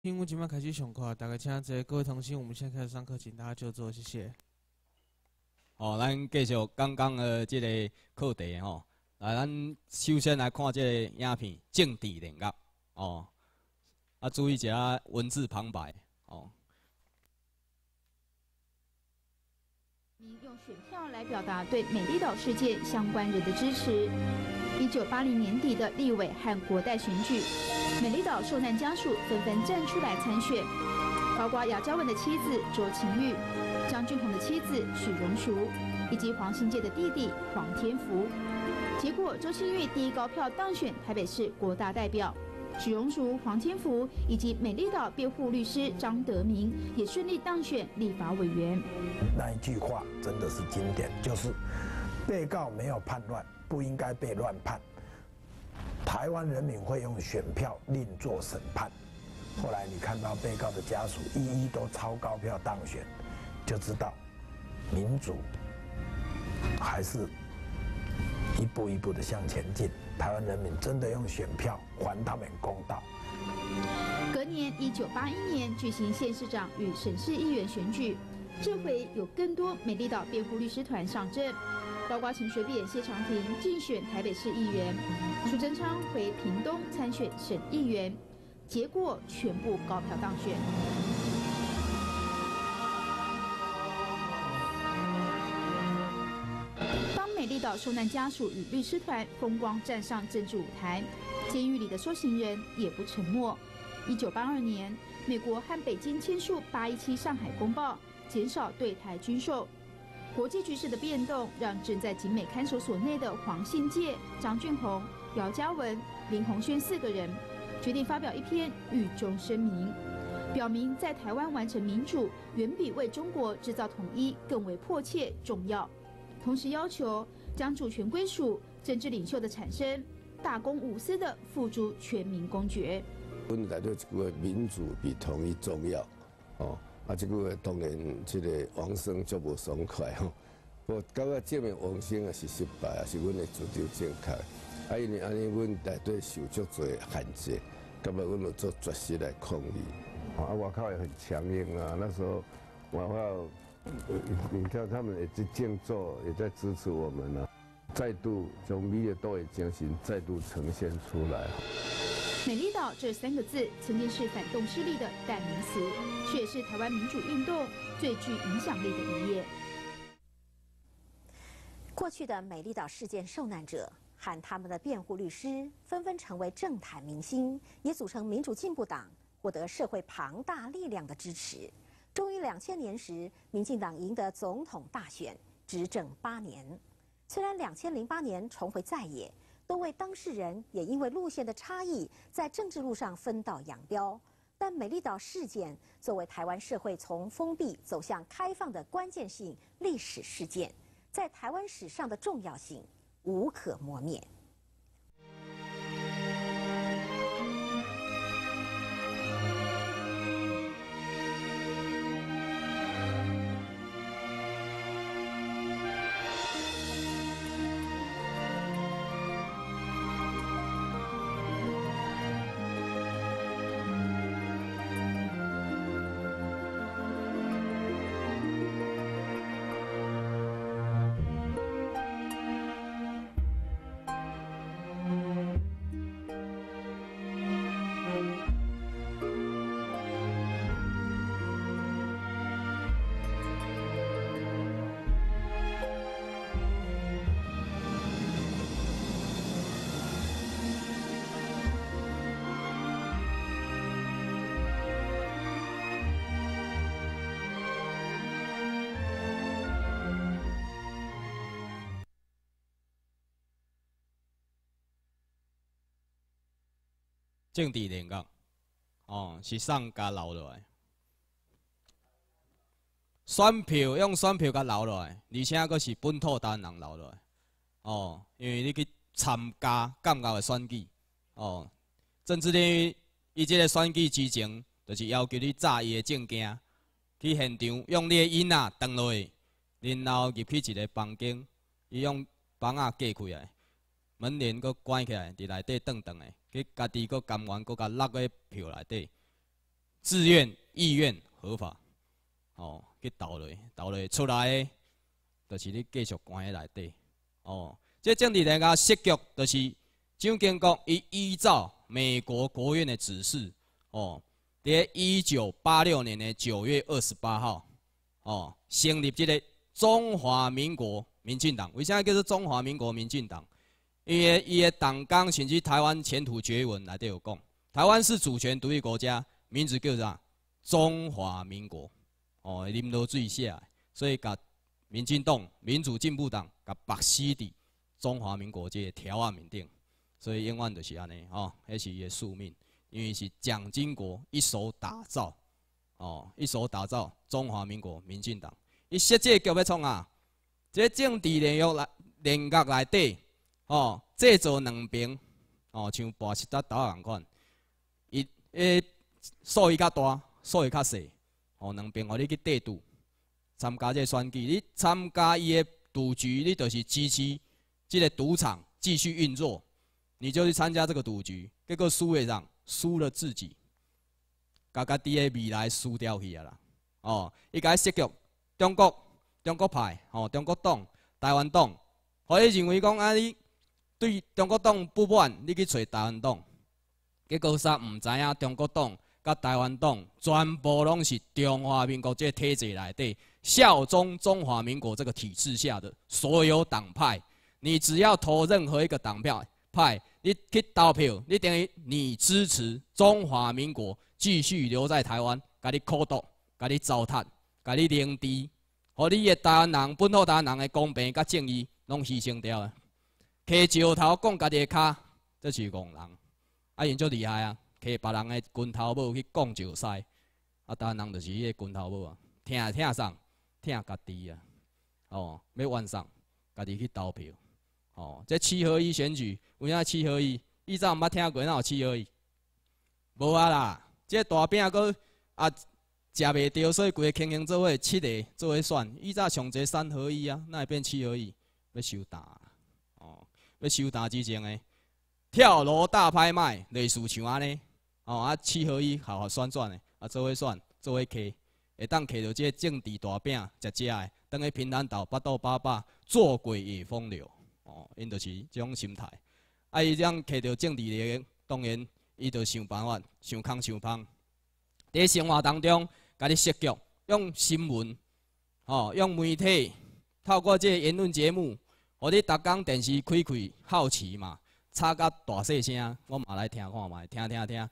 今天今晚开始上课，大家请坐。各位同学，我们现在开始上课，请大家就坐，谢谢。好，咱继续刚刚的这个课题哦。来，咱首先来看这个影片《政治联合》哦。啊，注意一下文字旁白哦。用选票来表达对美丽岛事件相关人的支持。一九八零年底的立委和国代选举，美丽岛受难家属纷纷站出来参选，包括姚嘉文的妻子周晴玉、张俊宏的妻子许荣淑，以及黄兴杰的弟弟黄天福。结果，周清玉第一高票当选台北市国大代表，许荣淑、黄天福以及美丽岛辩护律师张德明也顺利当选立法委员。那一句话真的是经典，就是“被告没有叛乱”。不应该被乱判，台湾人民会用选票另作审判。后来你看到被告的家属一一都超高票当选，就知道民主还是一步一步的向前进。台湾人民真的用选票还他们公道。隔年，一九八一年举行县市长与省市议员选举，这回有更多美丽岛辩护律师团上阵。高瓜陈水扁、谢长廷竞选台北市议员，苏贞昌回屏东参选省议员，结果全部高票当选。当美丽的受难家属与律师团风光站上政治舞台，监狱里的说刑人也不沉默。一九八二年，美国和北京签署《八一七上海公报》，减少对台军售。国际局势的变动，让正在景美看守所内的黄信介、张俊宏、姚嘉文、林宏轩四个人决定发表一篇狱中声明，表明在台湾完成民主，远比为中国制造统一更为迫切重要。同时要求将主权归属、政治领袖的产生、大公无私的付诸全民公决。我们就家民主比统一重要，哦。啊，即句话当然，即个王生足无爽快吼。我感刚刚明王生也是失败，也是阮的主流政客。啊因为安尼，阮大队受足侪限制，感觉阮做决心来控议。啊，外靠也很强硬啊，那时候，外靠，你看他们也在建造，也在支持我们啊。再度从米的个都精神再度呈现出来。美丽岛这三个字曾经是反动势力的代名词，却也是台湾民主运动最具影响力的一页。过去的美丽岛事件受难者和他们的辩护律师纷纷成为政坛明星，也组成民主进步党，获得社会庞大力量的支持。终于，两千年时，民进党赢得总统大选，执政八年。虽然两千零八年重回在野。都为当事人也因为路线的差异，在政治路上分道扬镳。但美丽岛事件作为台湾社会从封闭走向开放的关键性历史事件，在台湾史上的重要性无可磨灭。政治人格哦，是送加留落来。选票用选票甲留落来，而且阁是本土党人留落来。哦，因为你去参加、监加的选举，哦，甚至咧，伊这个选举之前，就是要求你带伊的证件去现场，用你的耳仔听落去，然后入去一个房间，伊用房仔隔开，来，门帘阁关起来，伫内底等等的。给家己甘愿，员甲落个票内底，自愿意愿合法，哦，去投落，投落出来，就是你继续关喺内底。哦，即政治人家戏局，就是蒋经国伊依照美国国务院的指示，哦，在一九八六年的九月二十八号，哦，成立即个中华民国民进党，为啥叫做是中华民国民进党。伊个伊个党纲，甚至台湾前途绝文内底有讲，台湾是主权独立国家，名字叫啥？中华民国。哦，林都最下，所以，甲民进党、民主进步党、甲白洗伫中华民国这条啊面顶，所以永远就是安尼哦，迄是伊个宿命。因为是蒋经国一手打造，哦，一手打造中华民国民进党。伊实际叫要创啊？即政治联络来联络来底。哦，制造两边哦，像跋西在导湾款，伊诶，数伊较大，数伊较小，哦，两边互你去对赌，参加这选举，你参加伊个赌局，你就是支持即个赌场继续运作，你就去参加这个赌局，结果输会上输了自己，甲家己 A 未来输掉去啊啦！哦，伊个涉及中国中国派哦，中国党台湾党，互咧认为讲啊，你。对中国党不满，你去找台湾党，结果煞毋知影。中国党甲台湾党全部拢是中华民国这体制内底效忠中华民国这个体制下的所有党派。你只要投任何一个党票派，你去投票，你等于你支持中华民国继续留在台湾，甲你苦毒，甲你糟蹋，甲你凌迟，互你个台湾人本土台湾人的公平甲正义拢牺牲掉了。揢石头拱家己个脚，这是戆人。啊，因足厉害啊！揢别人个拳头骨去拱石狮，啊，然人就是个拳头骨啊，疼也听上，疼家己啊。哦，要完送家己去投票。哦，这七合一选举有影七合一？伊早毋捌听过哪有七合一？无啊啦，这大饼佫啊食袂着，所以规个轻轻做伙七个做伙算。伊咋上这三合一啊？那会变七合一，要羞答。要收单之前的跳楼大拍卖类似像安尼，哦啊七合一好好宣传的，啊做伙选做伙客，会当客到个政治大饼食食的，当于平安岛八到八八，做鬼也风流，哦因就是即种心态，啊伊这样客到正地呢，当然伊就想办法想空想方，在生活当中，家己设局用新闻，哦用媒体，透过即个言论节目。我伫逐工，电视开开，好奇嘛，吵到大细声，我嘛来听看嘛，听听听，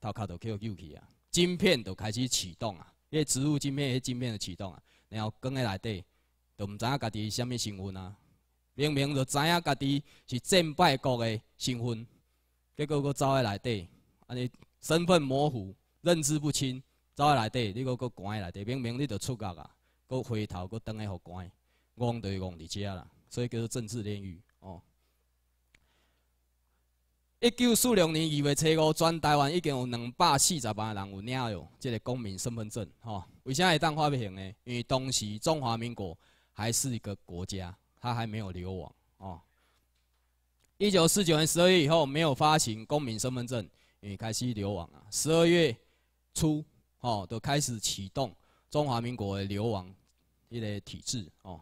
头壳就 Q Q 去啊，镜片就开始启动啊，迄植物镜片，迄镜片就启动啊，然后关诶内底，就毋知影家己啥物身份啊，明明就知影家己是战败国诶身份，结果佫走诶内底，安尼身份模糊，认知不清，走诶内底，你佫佫关诶内底，明明你着出格啊，佫回头佫转来互关，戆伫戆伫遮啦。所以叫做政治炼狱哦。一九四六年二月十五，全台湾已经有两百四十万人有领这个公民身份证，吼。为啥会当发明呢？因为当时中华民国还是一个国家，它还没有流亡哦。一九四九年十二月以后没有发行公民身份证，因为开始流亡啊。十二月初，吼，都开始启动中华民国的流亡这个体制哦。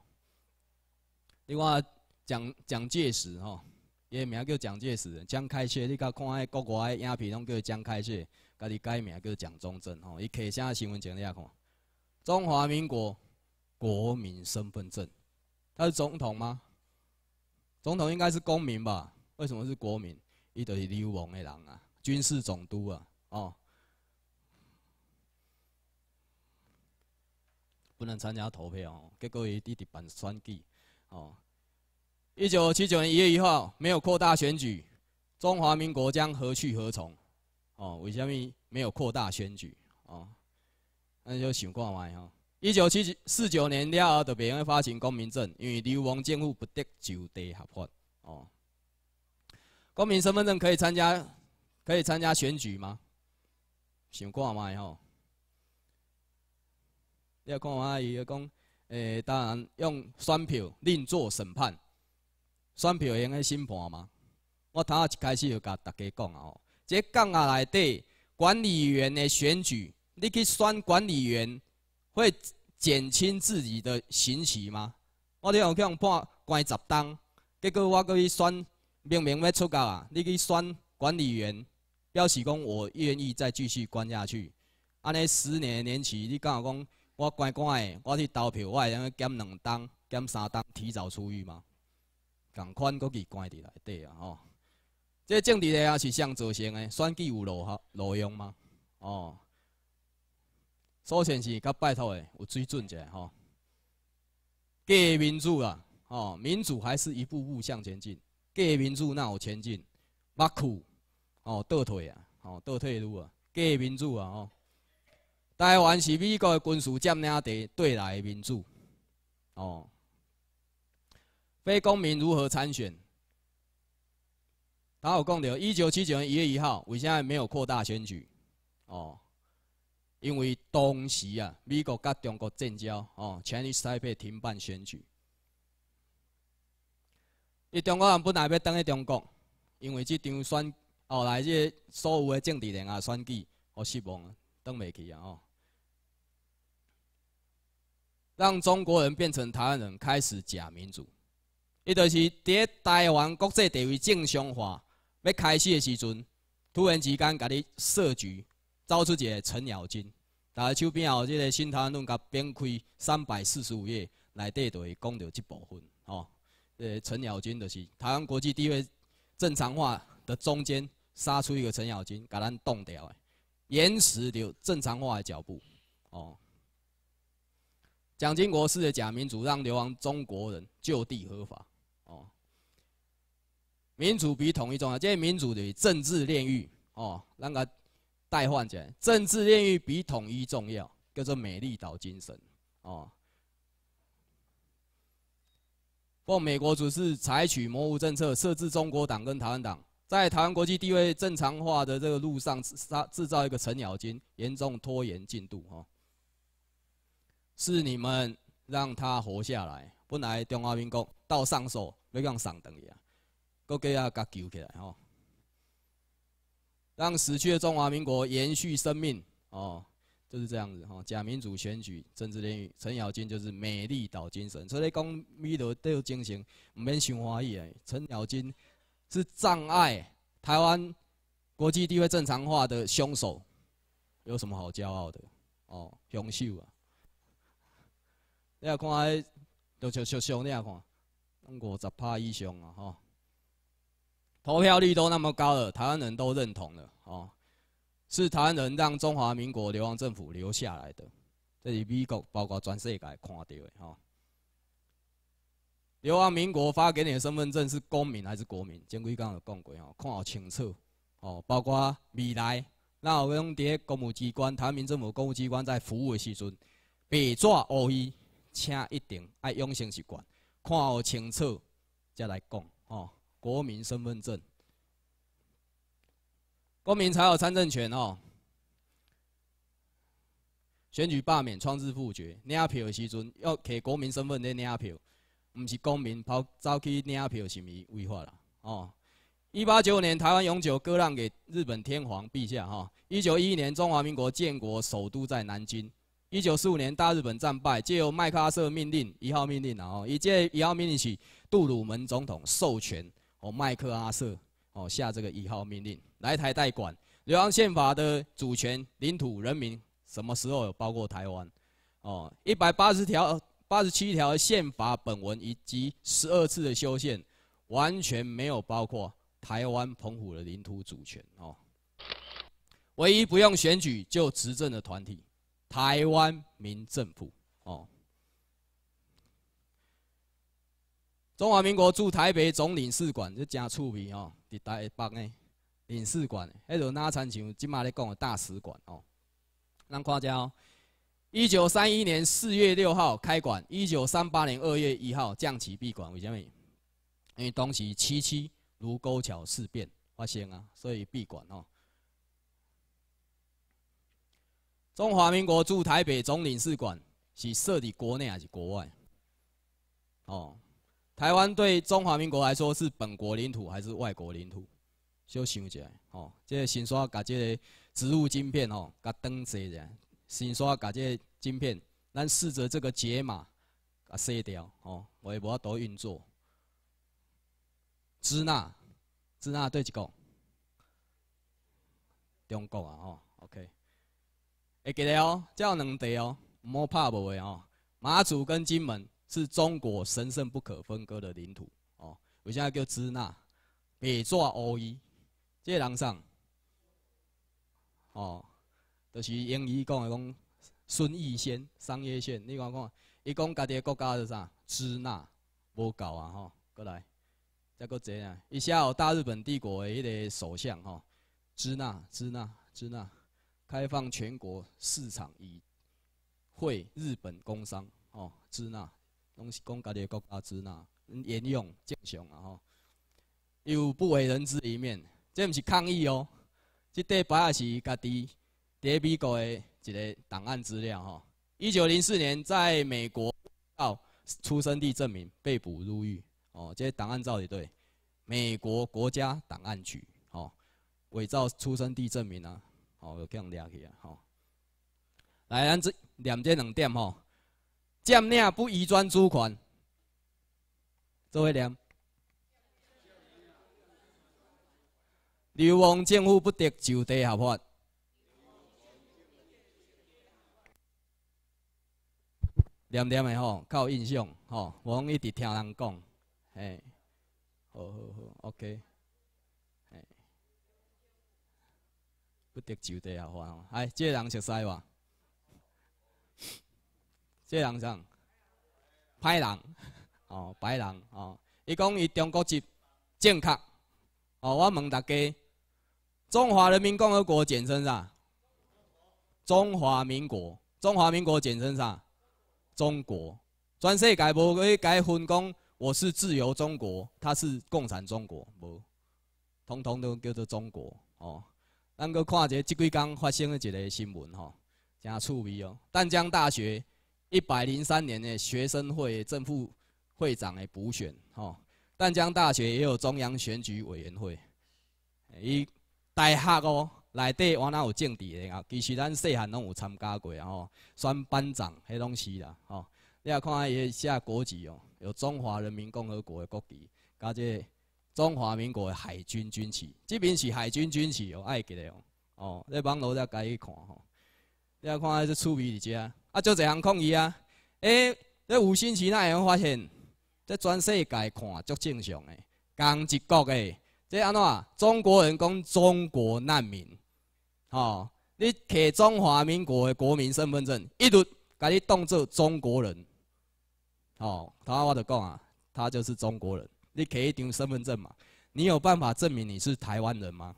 另外，蒋蒋介石吼，个名叫蒋介石，蒋开绪。你甲看迄国外影片拢叫蒋开绪，家己改名叫蒋中正吼。你啥下新闻前遐看，中华民国国民身份证，他是总统吗？总统应该是公民吧？为什么是国民？伊著是流氓诶人啊，军事总督啊，哦，不能参加投票哦。结果伊一直办选举。哦，一九七九年一月一号没有扩大选举，中华民国将何去何从？哦，为什么没有扩大选举？哦，那就想看麦哈。一九七四九年了，特别要发行公民证，因为流亡政府不得就地合法。哦，公民身份证可以参加，可以参加选举吗？想看麦吼？你要看我阿姨讲。诶，当然用选票另作审判，选票会用审判吗？我头下一开始就甲大家讲啊，哦，即讲下来对管理员诶选举，你去选管理员会减轻自己的刑期吗？我听有去用判关十冬，结果我过去选明明要出界啊，你去选管理员，表示讲我愿意再继续关下去，安尼十年年期，你讲讲。我关关诶，我去投票，我会用减两单、减三单，提早出狱吗？同款搁去关伫内底啊吼！即个政治也是啥造成诶？选举有如何路用吗？哦，首先是甲拜托诶，有水准者吼！假民主啊，哦，民主还是一步步向前进，假民主那有前进？勿苦，哦，倒退啊，哦，倒退路啊，假民主啊，哦。台湾是美国的军事占领地，对内民主，哦，非公民如何参选？他有讲到一九七九年一月一号，为啥么没有扩大选举？哦，因为当时啊，美国甲中国建交，哦，全台被停办选举。伊中国人本来要等喺中国，因为这场选后来，这所有的政治人啊选举，我失望，等未去啊，哦。让中国人变成台湾人，开始假民主。伊就是伫台湾国际地位正常化要开始的时阵，突然之间甲你设局，招出一个程咬金。大家手边有这个新台湾论，甲边开三百四十五页底就会讲到这部分。哦，呃，程咬金就是台湾国际地位正常化的中间杀出一个程咬金，甲咱冻掉的，延迟到正常化的脚步。哦。蒋经国式的假民主，让流亡中国人就地合法。哦，民主比统一重要。这民主的政治炼狱。哦，那个代换起来，政治炼狱比统一重要，叫做美丽岛精神。哦，奉美国只是采取模糊政策，设置中国党跟台湾党，在台湾国际地位正常化的这个路上，制造一个程咬金，严重拖延进度。哈。是你们让他活下来。本来中华民国到上首，要讲上等呀，啊，搁加啊，甲救起来吼，让死去的中华民国延续生命哦，就是这样子吼。假民主选举、政治联语，陈咬金就是美丽岛精神。所以讲，美都有精神唔免想欢喜哎。陈咬金是障碍台湾国际地位正常化的凶手，有什么好骄傲的哦？凶手啊！要看，就就就数量看，五十趴以上啊！吼，投票率都那么高了，台湾人都认同了，哦，是台湾人让中华民国流亡政府留下来的，这是美国包括全世界看到的哦。流亡民国发给你的身份证是公民还是国民？前几刚有讲过哦，看好清楚哦。包括未来，那我们这些公务机关、台民政府公务机关在服务的时阵，别抓恶意。请一定爱养成习惯，看好清楚再来讲哦。国民身份证，公民才有参政权哦。选举、罢免、创制、复决，拿票时阵，要给国民身份的拿票，唔是公民跑走去拿票是咪违法啦？哦，一八九五年台湾永久割让给日本天皇陛下哈。一九一一年中华民国建国，首都在南京。一九四五年，大日本战败，借由麦克阿瑟命令一号命令，然后以借一号命令起，杜鲁门总统授权哦，麦克阿瑟哦下这个一号命令来台代管，流亡宪法的主权、领土、人民什么时候有包括台湾？哦，一百八十条、八十七条宪法本文以及十二次的修宪，完全没有包括台湾、澎湖的领土主权哦。唯一不用选举就执政的团体。台湾民政府哦，中华民国驻台北总领事馆就讲出名哦，伫台北呢领事馆，迄啰哪参像即马咧讲的大使馆哦，咱看哦，一九三一年四月六号开馆，一九三八年二月一号降旗闭馆为虾米？因为东时七七卢沟桥事变发生啊，所以闭馆哦。中华民国驻台北总领事馆是设立国内还是国外？哦，台湾对中华民国来说是本国领土还是外国领土？休想一下，哦，即新刷甲即个植物晶片哦，甲登记者，新刷甲即晶片，咱试着这个解码，甲卸掉哦，为无多运作。支那，支那对一个中国啊，哦。会记得哦，叫能两哦，莫好怕无的哦。马祖跟金门是中国神圣不可分割的领土哦。为现在叫支那？白纸黑字，这人上哦，就是英语讲的讲孙逸仙、商业线，你讲讲，伊讲家己的国家是啥？支那，无够啊吼！过来，再个这样？一下有大日本帝国的首相吼，支那，支那，支那。开放全国市场以惠日本工商哦，支那东西公家的国家支那，沿用正常啊哈，有不为人知一面，这毋是抗议哦，这底摆也是家己在美国的一个档案资料哈。一九零四年在美国到出生地证明，被捕入狱哦，这档案照也对，美国国家档案局哦，伪造出生地证明啊。哦，强掠去啊！吼，来，咱这念这两点吼，占领不移转租款，做伙念。流亡政府不得就地合法。念念的吼，靠印象吼，我讲一直听人讲，嘿，好，好，好，OK。不得就地啊！话哦，哎，这人熟悉哇？这人怎？歹人哦，歹人哦。伊讲伊中国籍正确哦。我问大家：中华人民共和国简称啥？中华民国？中华民国简称啥？中国？全世界无去以改分讲我是自由中国，他是共产中国，无，通通都叫做中国哦。咱阁看者即几工发生诶一个新闻吼，诚趣味哦！淡江大学一百零三年诶学生会正副会长诶补选吼，淡江大学也有中央选举委员会，伊大学哦内底有哪有政治诶啊？其实咱细汉拢有参加过吼，选班长迄拢是啦吼。你要看伊一下国旗哦，有中华人民共和国诶国旗，加即。中华民国的海军军旗，这边是海军军旗，哦，爱起来哦。哦，你网络在解去看吼，你看这是趣的家遮。啊，就这样抗议啊！哎，这五星旗哪样发现？这全世界看足正常诶，同一国诶，这安怎啊？中国人讲中国难民，哦，你摕中华民国的国民身份证，一律甲你当做中国人。头他我着讲啊，他就是中国人。你可以丢身份证嘛？你有办法证明你是台湾人吗？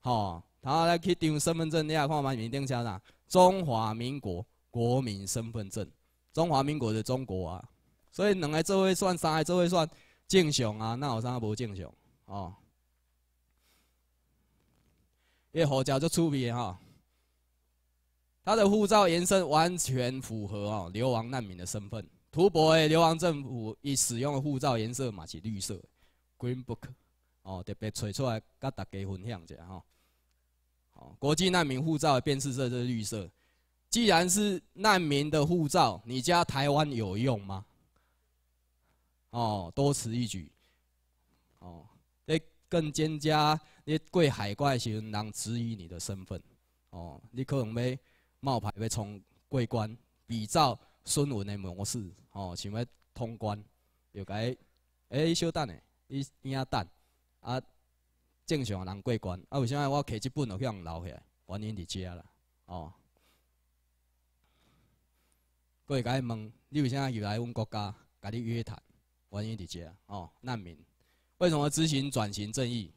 好，他来去丢身份证，你阿看嘛，你定下哪？中华民国国民身份证，中华民国的中国啊，所以两个这位算啥？哎，这位算竞常啊？那有啥不竞常？哦，一护照就出名哈，他的护照延伸完全符合哦流亡难民的身份。图博诶，流亡政府伊使用护照颜色嘛是绿色，Green Book，哦，特别找出来甲大家分享一下吼。哦，国际难民护照识色是绿色，既然是难民的护照，你加台湾有用吗？哦，多此一举，哦，你更增加你贵海怪行人质疑你的身份，哦，你可能被冒牌被冲贵关比照。孙文的模式，吼，想要通关，又该，哎，小等的，伊伊啊等，啊，正常的人过关，啊，为啥我摕一本就叫人留起？原因伫遮啦，哦。过去甲伊问，你为啥又来阮国家，甲你约谈？原因伫遮哦，难民，为什么执行转型正义？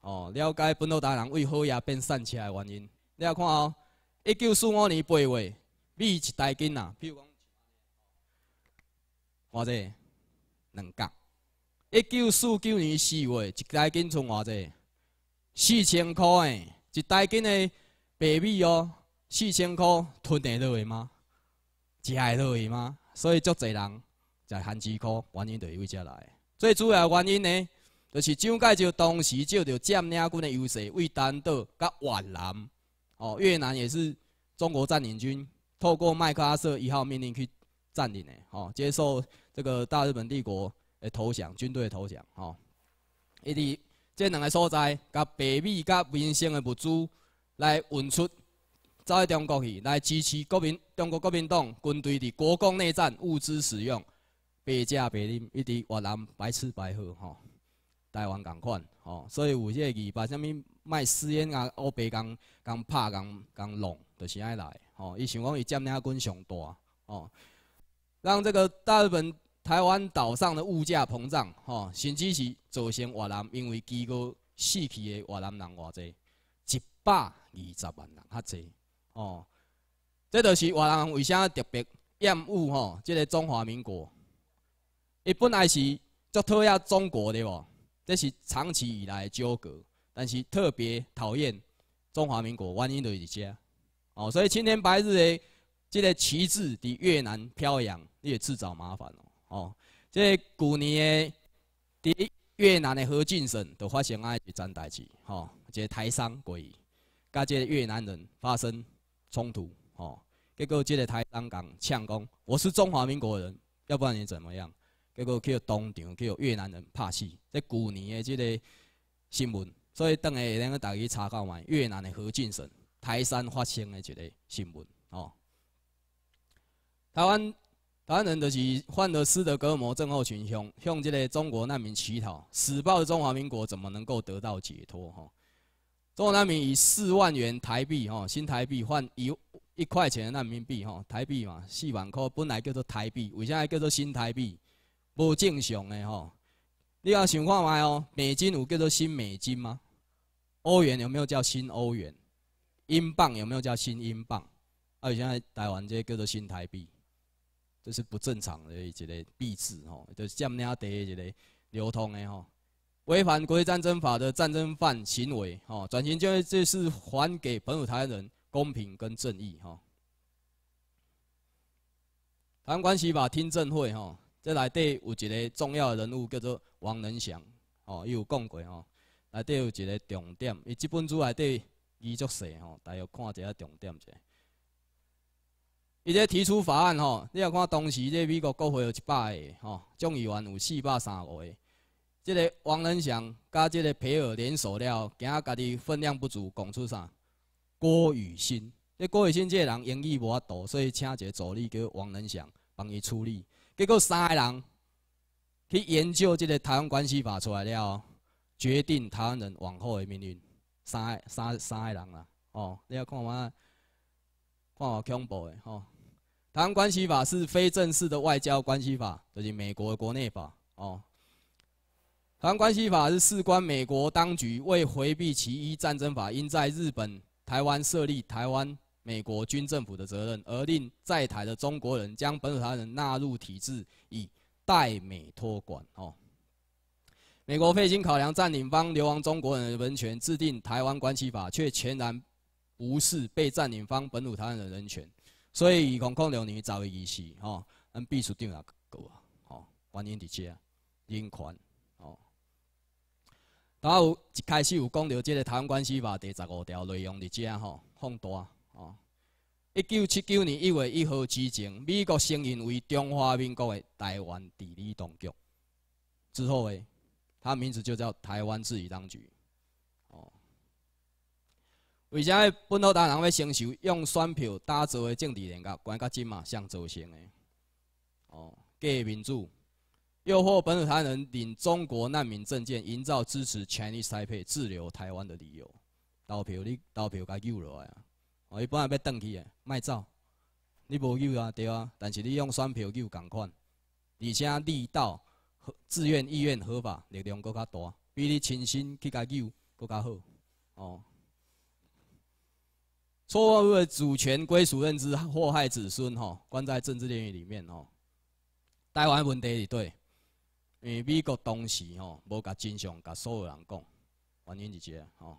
哦，了解本土达人为何也变散车的原因。你要看哦，一九四五年八月。米一袋斤呐，比如讲，我这两角。一九四九年四月，一袋斤剩偌济？四千块诶，一袋斤诶白米哦，四千块吞下落去吗？食下落去吗？所以足侪人食韩猪骨，原因就是为遮来。最主要原因呢，就是蒋介石当时就着占领军的优势，为单岛甲越南，哦越南也是中国占领军。透过麦克阿瑟一号命令去占领的，哦，接受这个大日本帝国的投降，军队投降，哦，一滴这两个所在，甲北美甲民生的物资来运出，走去中国去，来支持国民中国国民党军队的国共内战物资使用，白吃白啉，一滴越南白吃白喝，吼。台湾同款，吼，所以有个二八啥物卖私烟啊、乌白、共共拍、共共弄，就是爱来，吼，伊想讲伊占领军上大，吼，让这个大日本台湾岛上的物价膨胀，吼，甚至是造成越南因为机构死去的越南人偌济，一百二十万人较侪，哦，这著是越南为啥特别厌恶吼，即个中华民国，伊本来是足讨厌中国的无。这是长期以来纠葛，但是特别讨厌中华民国，万一就一家，哦，所以青天白日的这个旗帜在越南飘扬，你也自找麻烦哦，哦，这去年的在越南的何进省都发生了一件代志，吼，这台商鬼，甲跟这越南人发生冲突，吼，结果这台商讲抢工，我是中华民国人，要不然你怎么样？结果叫东厂，叫越南人拍死。即旧年的即个新闻。所以当下两个大家去查看完越南的何进省台山发生的一个新闻。哦，台湾台湾人就是患了斯德哥尔摩症候群，向向即个中国难民乞讨，死抱中华民国，怎么能够得到解脱？哈，中国难民以四万元台币，哈，新台币换一一块钱的人民币，哈，台币嘛，四万块，本来叫做台币，为啥叫做新台币？不正常诶吼！你要想看卖哦？美金有叫做新美金吗？欧元有没有叫新欧元？英镑有没有叫新英镑？啊！现在台湾这些叫做新台币，这是不正常的一个币制吼，就是占么低一个流通诶吼！违反国际战争法的战争犯行为吼，转型就是这是还给本土台湾人公平跟正义吼。台湾关系法听证会吼。即内底有一个重要人物叫做王仁祥，吼，伊有讲过吼。内底有一个重点，伊即本书内底伊作说吼，大约看一下重点者。伊即提出法案吼，你要看当时即美国国会有一百个吼，众议员有四百三五个。即个王仁祥加即个培尔联手了，惊家己分量不足，讲出啥？郭雨欣，即郭雨这即人英语无法度，所以请一个助理叫王仁祥帮伊处理。结果三个人去研究这个台湾关系法出来了，决定台湾人往后的命运。三三三个人啦，哦，你要看我看我恐怖的哦。台湾关系法是非正式的外交关系法，就是美国国内法哦。台湾关系法是事关美国当局为回避其一战争法，应在日本、台湾设立台湾。美国军政府的责任，而令在台的中国人将本土台湾人纳入体制，以代美托管。哦，美国费心考量占领方流亡中国人的人权，制定《台湾关系法》，却全然无视被占领方本土台湾的人权。所以，以恐讲流你早已一死，哦，嗯，必须定也过啊，哦，原因伫遮人权。哦，然后一开始有讲到这个《台湾关系法》第十五条内容伫遮吼，放大。哦，一九七九年一月一号之前，美国承认为中华民国的台湾地理当局。之后诶，它名字就叫台湾治理当局。哦，为啥本土台人要承受用选票打造的政治人格，关到今嘛上造成呢？哦，假民主，诱惑本土台人领中国难民证件，营造支持 Chinese Taipei 滞留台湾的理由。投票你投票，该丢落来啊！一般要转去的，卖走，你无救啊，对啊，但是你用选票救共款，而且力道、自愿、意愿、合法，力量搁较大，比你亲身去甲救搁较好。哦，错误的主权归属认知，祸害子孙吼，关在政治领域里面吼。台湾问题是对，因为美国当时吼无甲真相甲所有人讲，原因是这吼，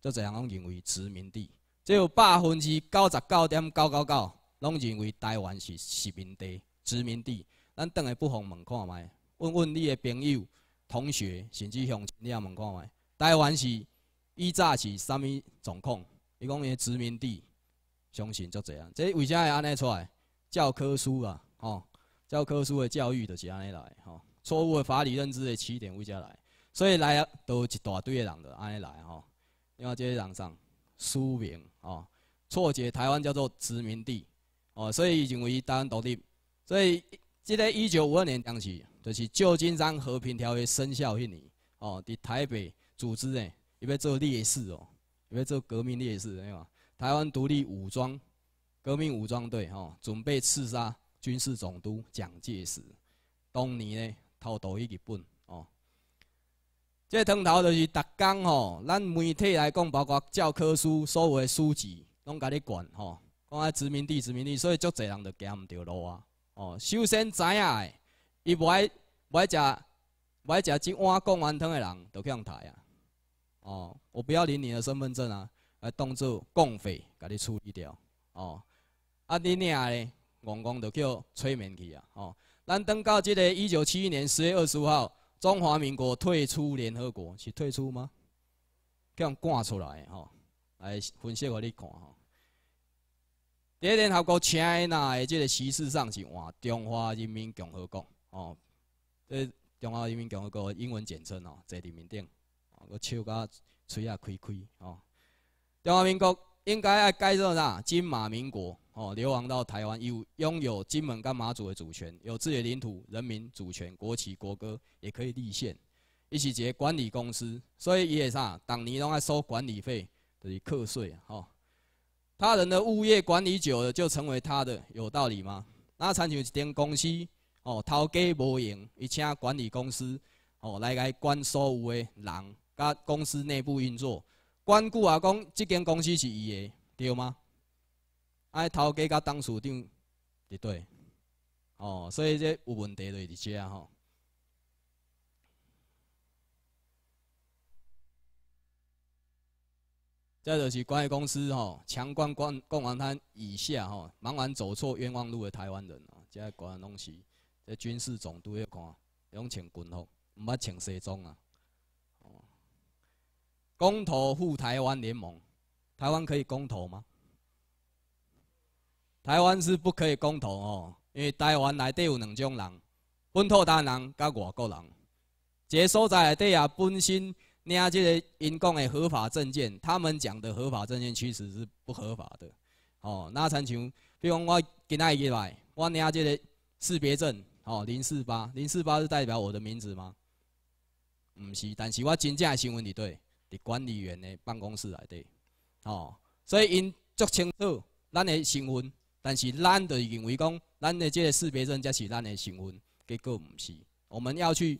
真侪人拢认为殖民地。只有百分之九十九点九九九拢认为台湾是殖民地、殖民地。咱倒来不妨问看觅，问问你的朋友、同学，甚至向亲也问看觅，台湾是伊早是啥物状况？伊讲伊殖民地，相信就这样。这为啥会安尼出来？教科书啊，吼，教科书的教育就是安尼来，吼，错误的法理认知的起点为啥来？所以来都一大堆的人就安尼来，吼，因为这些人上。书名哦，错解台湾叫做殖民地哦，所以已经为台湾独立。所以，记得一九五二年当时，就是旧金山和平条约生效迄年哦，在台北组织诶，要做烈士哦，要做革命烈士，台湾独立武装革命武装队哦，准备刺杀军事总督蒋介石。当年呢，掏刀一日本。即个汤头就是，逐天吼，咱媒体来讲，包括教科书、所有书籍，拢甲你管吼。讲啊殖民地、殖民地，所以足侪人就行毋着路啊。哦，首先知影的，伊无爱食爱食一碗贡丸汤的人就去用台啊。哦，我不要领你的身份证啊，来当做共匪，甲你处理掉。哦，啊你娘咧，往往就叫催眠去啊。哦，咱等到即个一九七一年十月二十五号。中华民国退出联合国是退出吗？这样挂出来吼，来分析我你看吼。第一联合国请那的这个形式上是换中华人民共和国哦，这中华人民共和国英文简称哦，在里面顶，我笑甲嘴也开开哦。中华民国应该要改做啥？金马民国。哦，流亡到台湾有拥有金门、跟马祖的主权，有自己的领土、人民主权、国旗、国歌，也可以立宪，一起结管理公司。所以也是啥，党你拢爱收管理费等于课税哦。他人的物业管理久了就成为他的，有道理吗？那参就一间公司哦，头家无用，伊请管理公司哦来来管所有的人，甲公司内部运作，关顾啊讲这间公司是伊的，对吗？啊，头家甲董事长伫对，哦，所以这有问题就伫遮啊吼。再就是关于公司吼，强关关公安滩以下吼，忙完走错冤枉路的台湾人啊，公安东西，这军事总督要看，拢穿军服，毋捌穿西装啊。哦，公投赴台湾联盟，台湾可以公投吗？台湾是不可以公投哦，因为台湾内底有两种人，本土人、人甲外国人。这所在内底也本身领这个因讲的合法证件，他们讲的合法证件其实是不合法的哦。那亲像，比如我今仔日来，我拿这个识别证哦，零四八，零四八是代表我的名字吗？唔是，但是我正的新闻伫对，伫管理员的办公室内底哦，所以因足清楚咱的新闻。但是，咱的认为讲，咱的这个识别证才是咱的身份，结果唔是。我们要去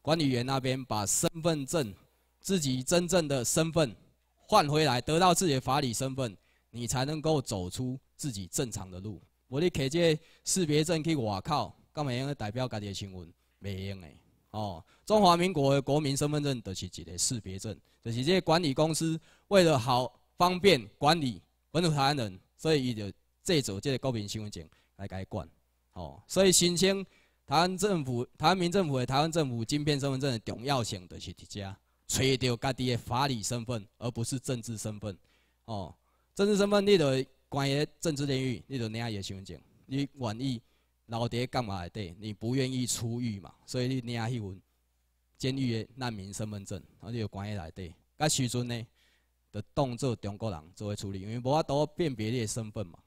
管理员那边把身份证、自己真正的身份换回来，得到自己的法理身份，你才能够走出自己正常的路。你拿这识别证去外靠，干么用代表家己的身份？袂用的哦。中华民国的国民身份证就是一个识别证，就是这管理公司为了好方便管理本土台湾人，所以伊就。这造即个国民身份证来解管哦，所以申请台湾政府、台湾民政府的台湾政府芯片身份证的重要性就是伫遮，揣到家己的法理身份，而不是政治身份哦。政治身份，你着关于政治领域，你着领伊个身份证。你愿意老爹干嘛来底，你不愿意出狱嘛，所以你领迄份监狱的难民身份证，然后就关起来底。搿时阵呢，着当作中国人做为处理，因为无法度辨别你的身份嘛。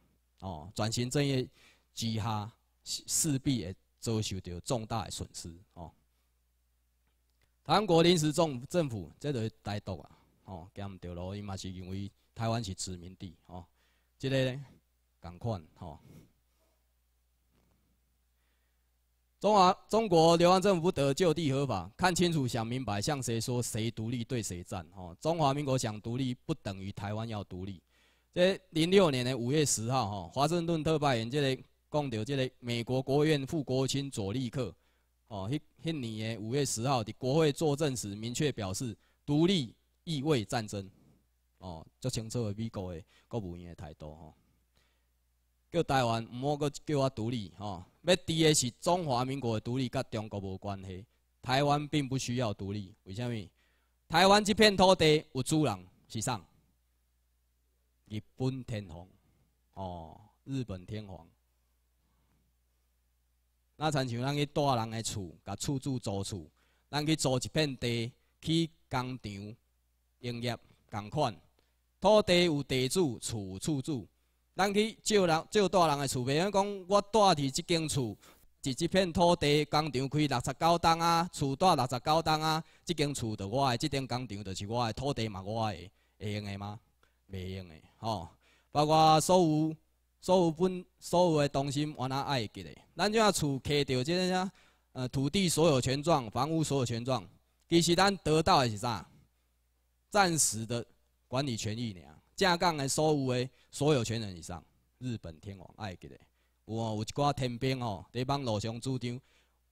哦，转型正义之下，势必会遭受到重大的损失。哦，韩国临时政府政府，这个歹毒啊，哦，加唔对路，伊嘛是因为台湾是殖民地，哦，这个共款，哦。中华中国流亡政府得就地合法，看清楚，想明白，向谁说谁独立，对谁战，哦。中华民国想独立，不等于台湾要独立。这零六年的五月十号，哈，华盛顿特派员，这个讲到这个美国国务院副国务卿佐利克，哦，迄迄年的五月十号，伫国会作证时，明确表示独立意味战争，哦，足清楚的美国的国务院的态度吼，叫台湾唔好阁叫我独立，吼，要提的是中华民国的独立，甲中国无关系，台湾并不需要独立，为虾米？台湾这片土地有主人是啥？日本天皇，哦，日本天皇，那亲像咱去住人的厝，甲厝主租厝，咱去租一片地去工厂营业同款。土地有地主，厝有厝主，咱去借人借大人的厝，袂用讲我住伫即间厝，伫即片土地工厂开六十九栋啊，厝住六十九栋啊，即间厝就我的，即点工厂就是我的土地嘛，我的，会用的吗？袂用的吼，包括所有所有本所有的东西，我哪爱记的。咱怎啊厝开掉即个啥？呃，土地所有权状、房屋所有权状，其实咱得到的是啥？暂时的管理权益呢？正港的所有的所有权人以上，日本天皇爱记的。我有一挂天兵吼，伫帮老乡主张。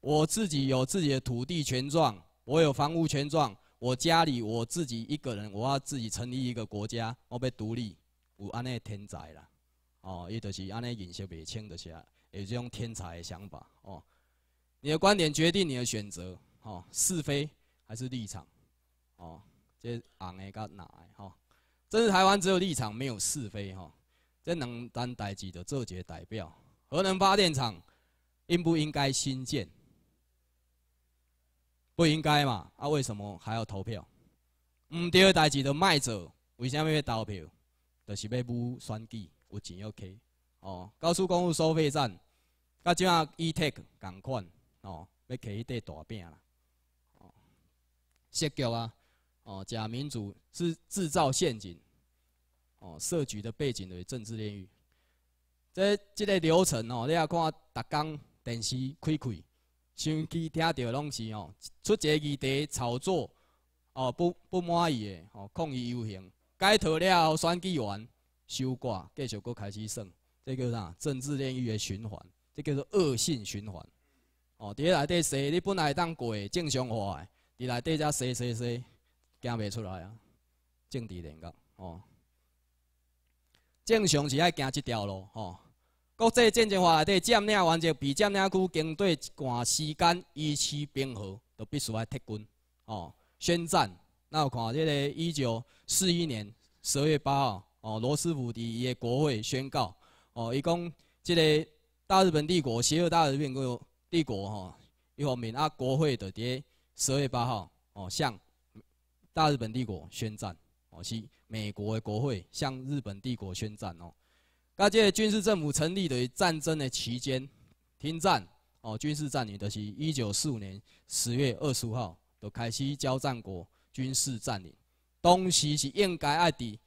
我自己有自己的土地权状，我有房屋权状。我家里我自己一个人，我要自己成立一个国家，我要独立，有安尼天才啦，哦，伊就是安尼认识袂清的得有这种天才的想法哦。你的观点决定你的选择，哦，是非还是立场，哦，这红的跟奶哦，真是台湾只有立场没有是非哦，这能担代志的做节代表。核能发电厂应不应该新建？不应该嘛？啊，为什么还要投票？唔对的代志就卖做，为什么要投票？就是要武选举，有钱要开哦。高速公路收费站，甲啊 ETAG 同款哦，要开一块大饼啦哦。选局啊哦，假民主是制造陷阱哦，设局的背景为政治炼狱。这这个流程哦，你也看，逐工电视开开。手机听到拢是哦，出一个题炒作哦，不不满意诶吼，抗议游行，改脱了后选举完，收挂，继续搁开始算，这叫啥？政治炼狱的循环，这叫做恶性循环。哦，伫内底说你本来当过正常化，伫内底才说说说，行袂出来啊，政治人格。哦，正常是爱行即条路，吼。国际战争法内底占领完就被占领区经对一段时间维持平和，都必须来撤军哦，宣战。那我看这个一九四一年十月八号哦，罗斯福的伊个国会宣告哦，伊讲这个大日本帝国，邪恶大日本帝国吼，伊方面啊，国会的在十月八号哦，向大日本帝国宣战哦，是美国的国会向日本帝国宣战哦。噶，这军事政府成立的战争的期间，停战哦，军事占领的是一九四五年十月二十五号都开始交战国军事占领。当时是应该爱伫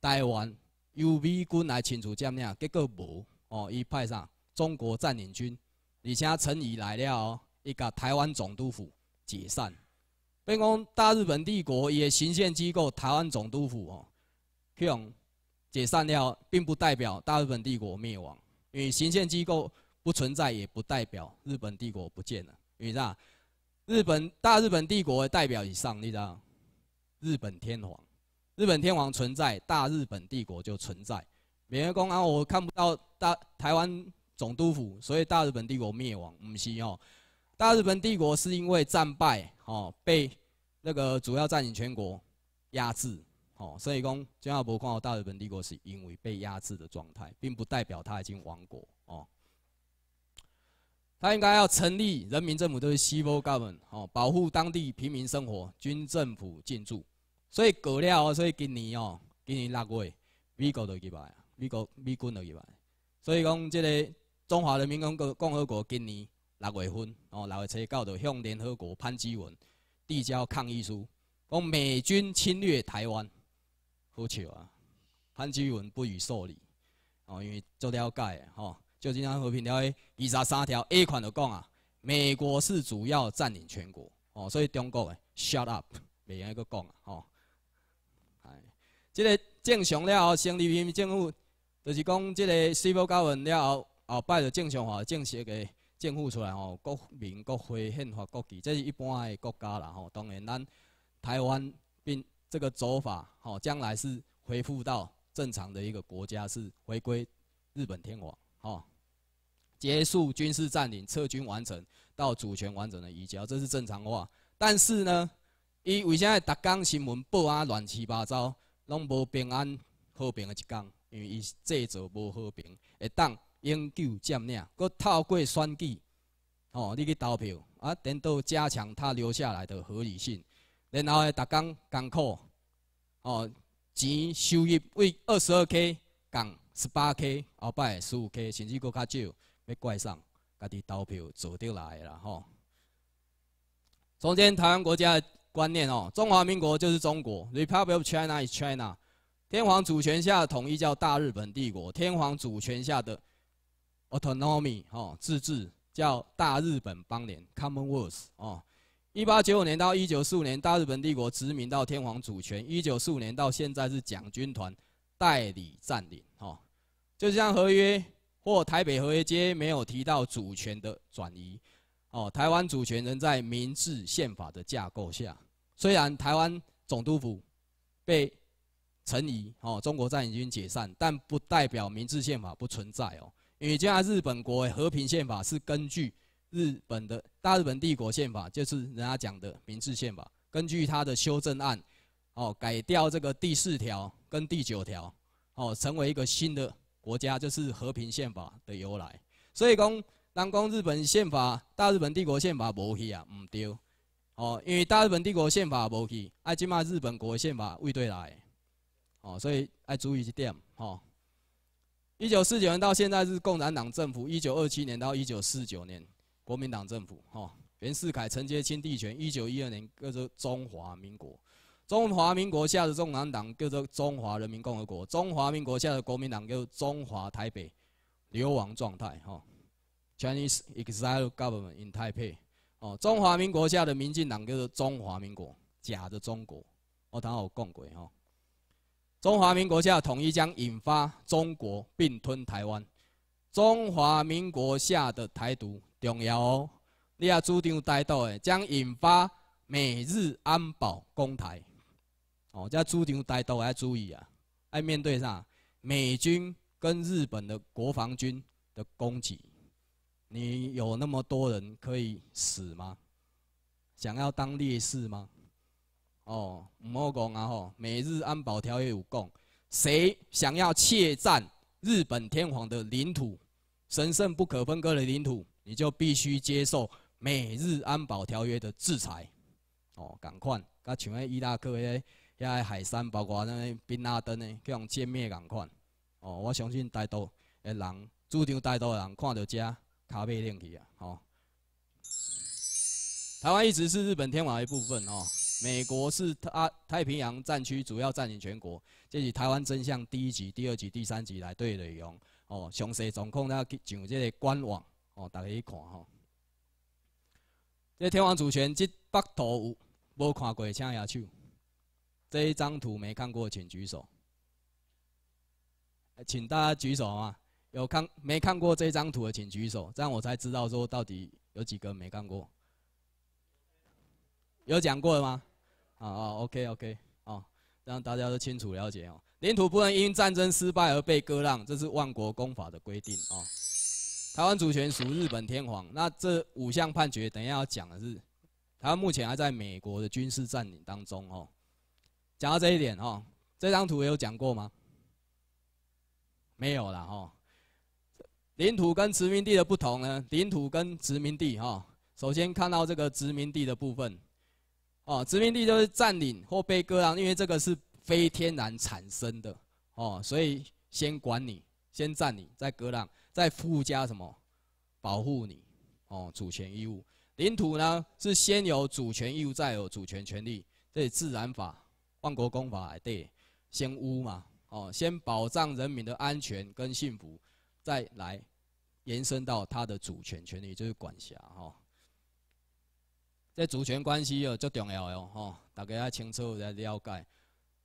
台湾由美军来清除占领，结果无哦，伊派上中国占领军，而且陈仪来了哦，一个台湾总督府解散，并讲大日本帝国也行宪机构台湾总督府哦，去用。解散掉，并不代表大日本帝国灭亡，因为行宪机构不存在，也不代表日本帝国不见了。因为啥？日本大日本帝国代表以上，你知道？日本天皇，日本天皇存在，大日本帝国就存在。免于公安，我看不到大台湾总督府，所以大日本帝国灭亡？不需要。大日本帝国是因为战败哦，被那个主要占领全国压制。哦，所以讲，江夏伯到大日本帝国是因为被压制的状态，并不代表他已经亡国哦。他应该要成立人民政府，就是 civil government 哦，保护当地平民生活，军政府进驻。所以，葛了，哦，所以今年哦，今年六月，美国就入来美国美军就入来。所以讲，这个中华人民共国共和国今年六月份哦，六月初到就向联合国潘基文递交抗议书，讲美军侵略台湾。好笑啊！潘基文不予受理哦，因为做了解的吼，就《中央和平条约》二十三条 A 款就讲啊，美国是主要占领全国哦，所以中国诶，shut up，未用去讲啊吼。哎，即个正常了后，成立新政府，就是讲即个宣布交完了后，后摆就正常化正式诶政府出来吼，国民国会宪法国旗，即是一般诶国家啦吼。当然咱台湾。这个走法，好，将来是恢复到正常的一个国家，是回归日本天皇，好，结束军事占领，撤军完成，到主权完整的移交，这是正常化。但是呢，伊为啥要打钢新闻报啊乱七八糟，拢无平安和平的一天？因为伊制造无和平，会当永久占领，佮透过选举，哦，你去投票，啊，等到加强他留下来的合理性。然后咧，打工艰苦，哦，钱收入为二十二 K，降十八 K，后摆十五 K，甚至更加少，要怪上家己投票做得来啦吼。从前台湾国家的观念哦，中华民国就是中国，Republic of China is China。天皇主权下统一叫大日本帝国，天皇主权下的 autonomy 哦自治叫大日本邦联 Commonwealth 哦。一八九五年到一九四五年，大日本帝国殖民到天皇主权；一九四五年到现在是蒋军团代理占领。吼，就像合约或台北合约街没有提到主权的转移，哦，台湾主权仍在《明治宪法》的架构下。虽然台湾总督府被陈仪哦，中国占领军解散，但不代表《明治宪法》不存在哦。因为现在日本国和平宪法是根据。日本的大日本帝国宪法就是人家讲的明治宪法，根据它的修正案，哦，改掉这个第四条跟第九条，哦，成为一个新的国家，就是和平宪法的由来。所以，讲，当公日本宪法大日本帝国宪法无去啊，唔对，哦，因为大日本帝国宪法无去，爱今嘛日本国宪法未对来，哦，所以爱注意一点，哦，一九四九年到现在是共产党政府，一九二七年到一九四九年。国民党政府，哈，袁世凯承接清帝权，一九一二年，叫做中华民国。中华民国下的中南党叫做中华人民共和国。中华民国下的国民党叫做中华台北流亡状态，哈，Chinese e x i l e Government in Taipei。哦，中华民国下的民进党叫做中华民国假的中国，我刚好讲过，哈，中华民国下统一将引发中国并吞台湾。中华民国下的台独重要哦，你啊主张台独的，将引发美日安保攻台。哦，这主张台独要注意啊！要面对啥？美军跟日本的国防军的攻击，你有那么多人可以死吗？想要当烈士吗？哦，唔好讲啊！吼，美日安保条约有讲，谁想要窃占日本天皇的领土？神圣不可分割的领土，你就必须接受美日安保条约的制裁。哦，赶快，把全伊拉克遐遐海山，包括那宾拉登的，去用歼灭赶快。哦，我相信带刀的人，主张带刀的人看到这，卡被电梯啊！哦，台湾一直是日本天皇一部分哦。美国是阿太平洋战区主要占领全国。这是台湾真相第一集、第二集、第三集来对的用。哦，详细状况，咱去上这个官网，哦，大家去看哦。这天王主权这八图，无看过请举手。这一张图没看过，请举手。请大家举手啊！有看没看过这一张图的，请举手，这样我才知道说到底有几个没看过。有讲过的吗？啊啊，OK OK，啊。让大家都清楚了解哦，领土不能因战争失败而被割让，这是万国公法的规定哦。台湾主权属日本天皇，那这五项判决等一下要讲的是，台湾目前还在美国的军事占领当中哦。讲到这一点哦，这张图有讲过吗？没有了哦。领土跟殖民地的不同呢？领土跟殖民地哦，首先看到这个殖民地的部分。哦，殖民地就是占领或被割让，因为这个是非天然产生的哦，所以先管你，先占你，再割让，再附加什么保护你哦，主权义务。领土呢是先有主权义务，再有主权权利。这是自然法，万国公法对，先屋嘛哦，先保障人民的安全跟幸福，再来延伸到他的主权权利，就是管辖哈。这主权关系哦，足重要哦，吼，大家要清楚、要了解。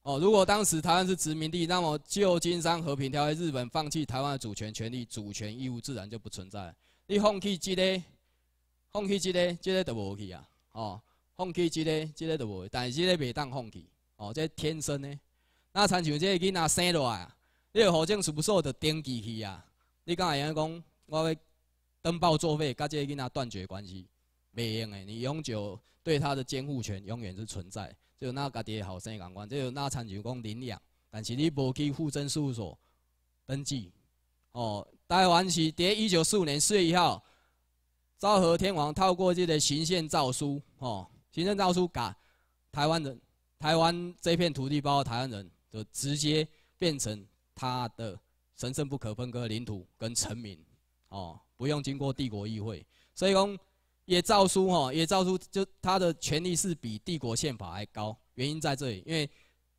哦，如果当时台湾是殖民地，那么旧金山和平条约日本放弃台湾的主权权利、主权义务，自然就不存在。你放弃这个，放弃这个，这个都无去啊，哦，放弃这个，这个都无，但是这个袂当放弃，哦，这天生的。那参像这囡仔生落来，你何政府所都登记去啊？你敢会讲我要登报作废，甲这囡仔断绝关系？袂用诶，你永久对他的监护权永远是存在，就那家爹好生讲讲，就那场就讲领养，但是你无去户政事务所登记，哦，台湾是伫一九四五年四月一号，昭和天皇透过这个行宪诏书，哦，行宪诏书甲台湾人、台湾这片土地包括台湾人就直接变成他的神圣不可分割领土跟臣民，哦，不用经过帝国议会，所以讲。也诏书哈，也诏书就他的权力是比帝国宪法还高，原因在这里，因为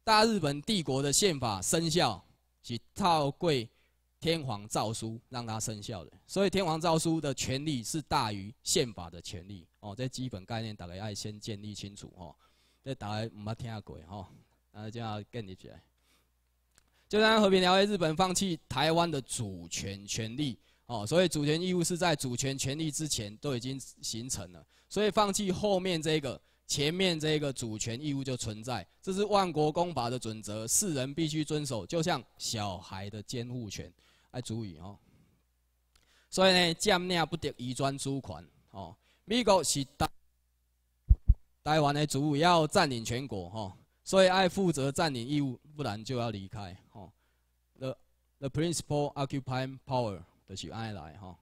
大日本帝国的宪法生效是靠贵天皇诏书让它生效的，所以天皇诏书的权力是大于宪法的权力哦，这基本概念大家要先建立清楚哦。这大家唔捌听过吼，啊，要建跟起来。就当和平条约日本放弃台湾的主权权利。哦，所以主权义务是在主权权利之前都已经形成了，所以放弃后面这个，前面这个主权义务就存在，这是万国公法的准则，世人必须遵守，就像小孩的监护权，哎，主语哦。所以呢，占领不得移转主权哦。美国是台台湾的主要占领全国哈，所以爱负责占领义务，不然就要离开哦。The the p r i n c i p a l occupy power。就是爱来哈，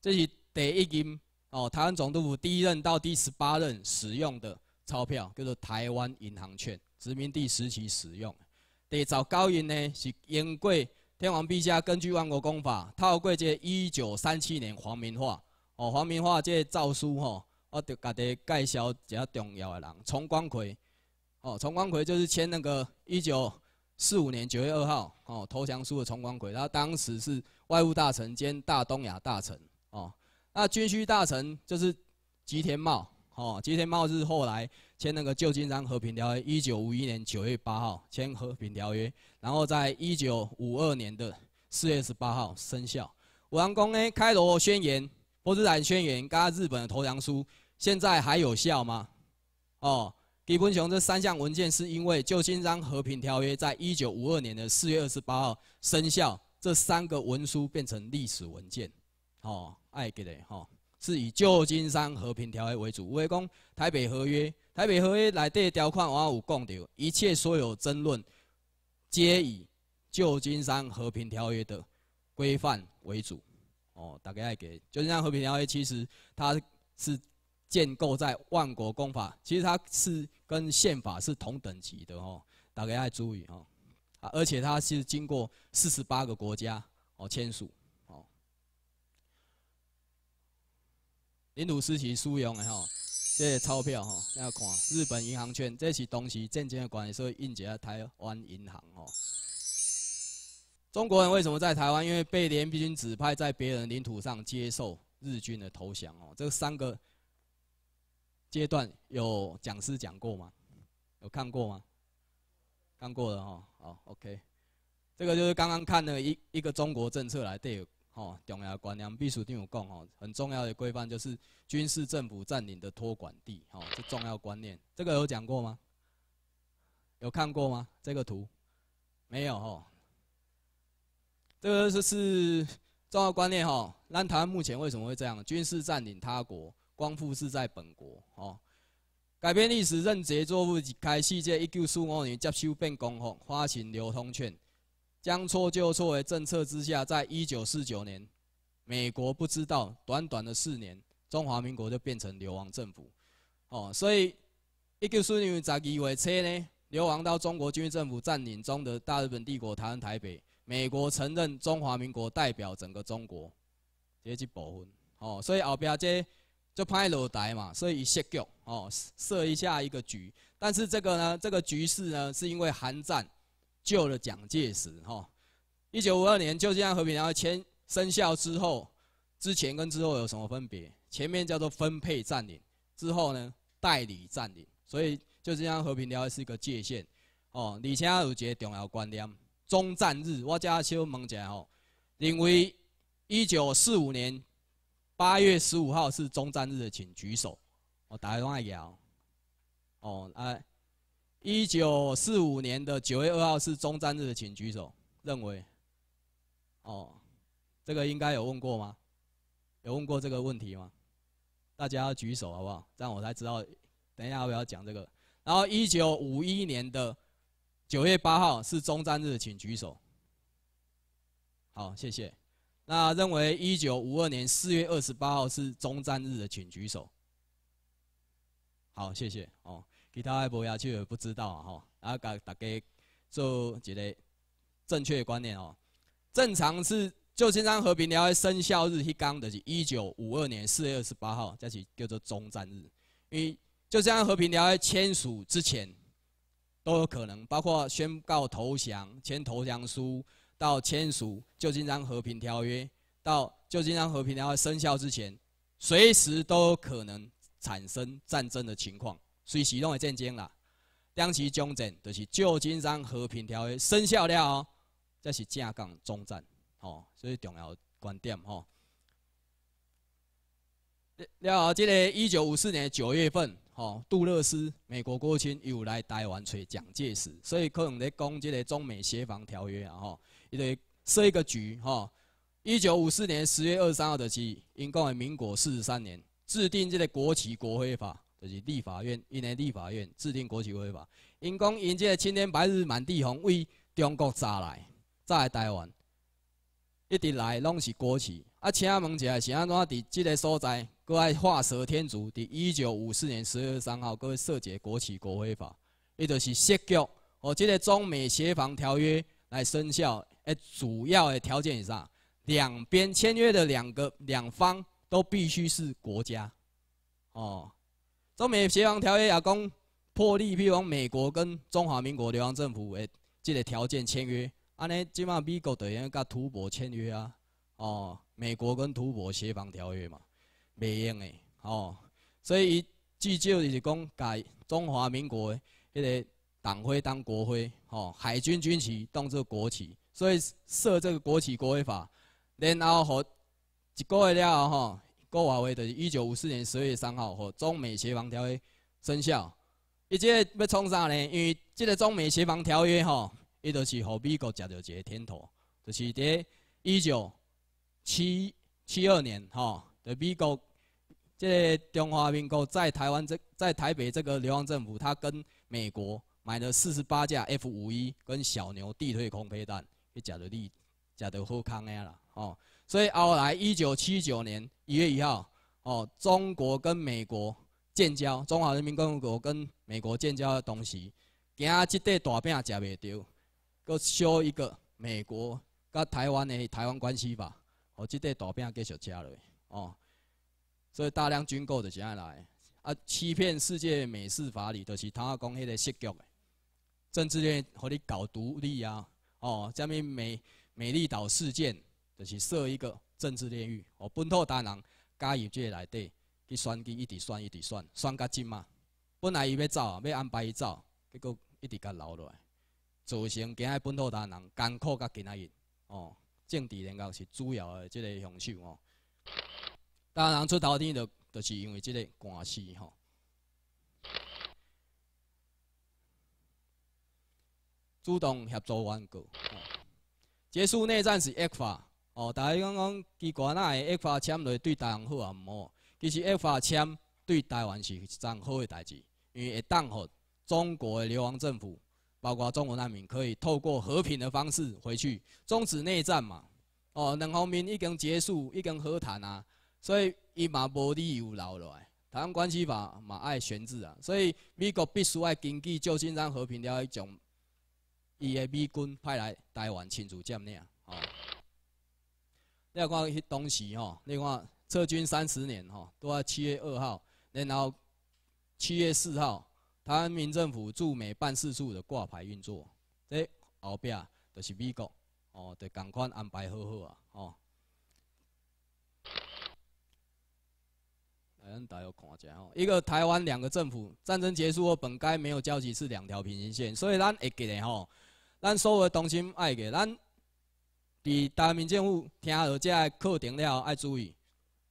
这是第一金哦。台湾总督府第一任到第十八任使用的钞票，叫做台湾银行券。殖民地时期使用。第造高银呢是英国天皇陛下根据万国公法，套过这一九三七年黄明化哦，黄明化这诏书吼，我著家己介绍一下重要的人。崇光奎哦，崇光奎就是签那个19。四五年九月二号，哦，投降书的重光葵，他当时是外务大臣兼大东亚大臣，哦，那军需大臣就是吉田茂，哦，吉田茂是后来签那个旧金山和平条约，一九五一年九月八号签和平条约，然后在一九五二年的四月十八号生效。我刚讲开罗宣言、波茨坦宣言，加日本的投降书，现在还有效吗？哦。基坤上这三项文件是因为旧金山和平条约在一九五二年的四月二十八号生效，这三个文书变成历史文件，哦，爱给的哈，是以旧金山和平条约为主。我讲台北合约，台北合约内底条款我有讲到，一切所有争论，皆以旧金山和平条约的规范为主。哦，大概爱给，旧金山和平条约其实它是。建构在万国公法，其实它是跟宪法是同等级的哦，大家要注意哦。啊，而且它是经过四十八个国家哦签署哦。领土失去使用哦，这些钞票哈，要看日本银行券，这些东西证件的管理以印在台湾银行哦。中国人为什么在台湾？因为被联军指派在别人领土上接受日军的投降哦。这三个。阶段有讲师讲过吗？有看过吗？看过了哈，好，OK。这个就是刚刚看的一一个中国政策来对哦重要观念。必须书长讲哦，很重要的规范就是军事政府占领的托管地哦，是重要观念。这个有讲过吗？有看过吗？这个图没有哈，这个就是重要观念哈。那台湾目前为什么会这样？军事占领他国。光复是在本国哦，改变历史、认贼作父，开世界一九四五年接收变公复，发行流通券，将错就错的政策之下，在一九四九年，美国不知道，短短的四年，中华民国就变成流亡政府哦，所以一九四六年十二月七呢，流亡到中国军政府占领中的大日本帝国台湾台北，美国承认中华民国代表整个中国，这是部分哦，所以后边这。就派老台嘛，所以设局，哦，设一下一个局。但是这个呢，这个局势呢，是因为韩战救了蒋介石，哈。一九五二年就这样和平条约签生效之后，之前跟之后有什么分别？前面叫做分配占领，之后呢代理占领。所以就这样和平条约是一个界限，哦。而且有一个重要观念，中战日，我加修问一下吼，因为一九四五年。八月十五号是中战日，请举手。我打电话讲。哦，哎，一九四五年的九月二号是中战日，请举手。认为？哦，这个应该有问过吗？有问过这个问题吗？大家要举手好不好？这样我才知道。等一下要不要讲这个？然后一九五一年的九月八号是中战日，请举手。好，谢谢。那认为一九五二年四月二十八号是中战日的，请举手。好，谢谢。哦，其他爱博雅却不知道啊哈。啊，给大家做几个正确的观念哦。正常是《旧金山和平条约》生效日一刚的是一九五二年四月二十八号，这去叫做中战日。因为《旧金山和平条约》签署之前，都有可能，包括宣告投降、签投降书。到签署《旧金山和平条约》，到《旧金山和平条约》生效之前，随时都有可能产生战争的情况，所以始终会战争啦。当时中正就是《旧金山和平条约》生效了哦，这是正港中战，哦，所以重要观点哦。然后这个一九五四年九月份，吼，杜勒斯美国国务卿又来台湾找蒋介石，所以可能在讲这个中美协防条约啊，吼。对，设一个局哈。一九五四年十月二十三号的起，因共为民国四十三年，制定这个国旗国徽法，就是立法院，因为立法院制定国旗国徽法，因讲因这青天白日满地红为中国炸来，来台湾一直来拢是国旗。啊，请问一下是安怎？伫这个所在，佫爱画蛇添足？伫一九五四年十月二三号，佫设节国旗国徽法，伊就是涉及哦，这个中美协防条约。来生效，哎，主要的条件以上，两边签约的两个两方都必须是国家，哦，中美协防条约也讲破例，譬如讲美国跟中华民国流亡政府的这个条件签约，安尼，即马美国得要甲土博签约啊，哦，美国跟土博协防条约嘛，袂用的，哦，所以至少就是讲改中华民国的迄个。党徽当国徽，吼海军军旗当作国旗，所以设这个国旗国徽法。然后和一个月了吼，国华威等于一九五四年十二月三号和中美协防条约生效。伊即要冲啥呢？因为这个中美协防条约吼，伊就是和美国吃着个甜头，就是伫一九七七二年吼，的美国即个中华民国在台湾这在台北这个流亡政府，他跟美国。买了四十八架 F 五一跟小牛地对空飞弹，去食到厉，食到好空安啦，哦，所以后来一九七九年一月一号，哦，中国跟美国建交，中华人民共和国跟美国建交的东西，惊啊，即块大饼吃食袂着，阁修一个美国甲台湾的台湾关系法，哦，即块大饼继续吃落，哦，所以大量军购就上来，啊，欺骗世界美式法理，就是他讲迄个虚局政治恋和你搞独立啊，哦，下面美美丽岛事件就是设一个政治炼狱，哦，本土大人加入这个内底去选举，一直选一直选，选到今嘛。本来伊要走，要安排伊走，结果一直甲留落来，造成今日本土大人艰苦甲仔日，哦，政治联格是主要的这个凶手哦，当然出头天就就是因为这个官司吼。主动协助挽救结束内战是 A 法哦。大家讲讲，机关那会 A 法签落对台湾好啊，唔好？其实 A 法签对台湾是一上好个代志，因为会当予中国的流亡政府，包括中国难民，可以透过和平的方式回去，终止内战嘛。哦，两方面已经结束，已经和谈啊，所以伊嘛无理由留落来。台湾关系法嘛爱悬置啊，所以美国必须爱根据旧金山和平条约将伊诶美军派来台湾清除占领，吼，你看迄当时吼，你看撤军三十年吼，在七月二号，然后七月四号，台湾民政府驻美办事处的挂牌运作，这后壁就是美国，哦，就赶快安排好好啊，吼。咱大约看一下吼，一个台湾两个政府，战争结束后本该没有交集是两条平行线，所以咱会记得吼。咱所有同心爱个，咱伫大明政府听学这的课程了要爱注意，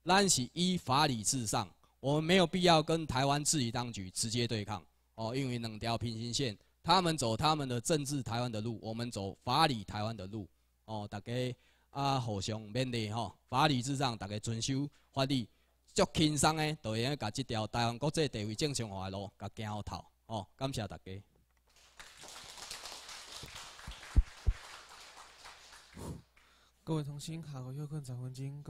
咱是依法理至上。我们没有必要跟台湾自己当局直接对抗，哦，因为两条平行线，他们走他们的政治台湾的路，我们走法理台湾的路。哦，大家啊互相勉励吼，法理至上，大家遵守法律，足轻松的，就用把这条台湾国际地位正常化的路，甲行好头。哦，感谢大家。各位同心卡个优困斩黄金。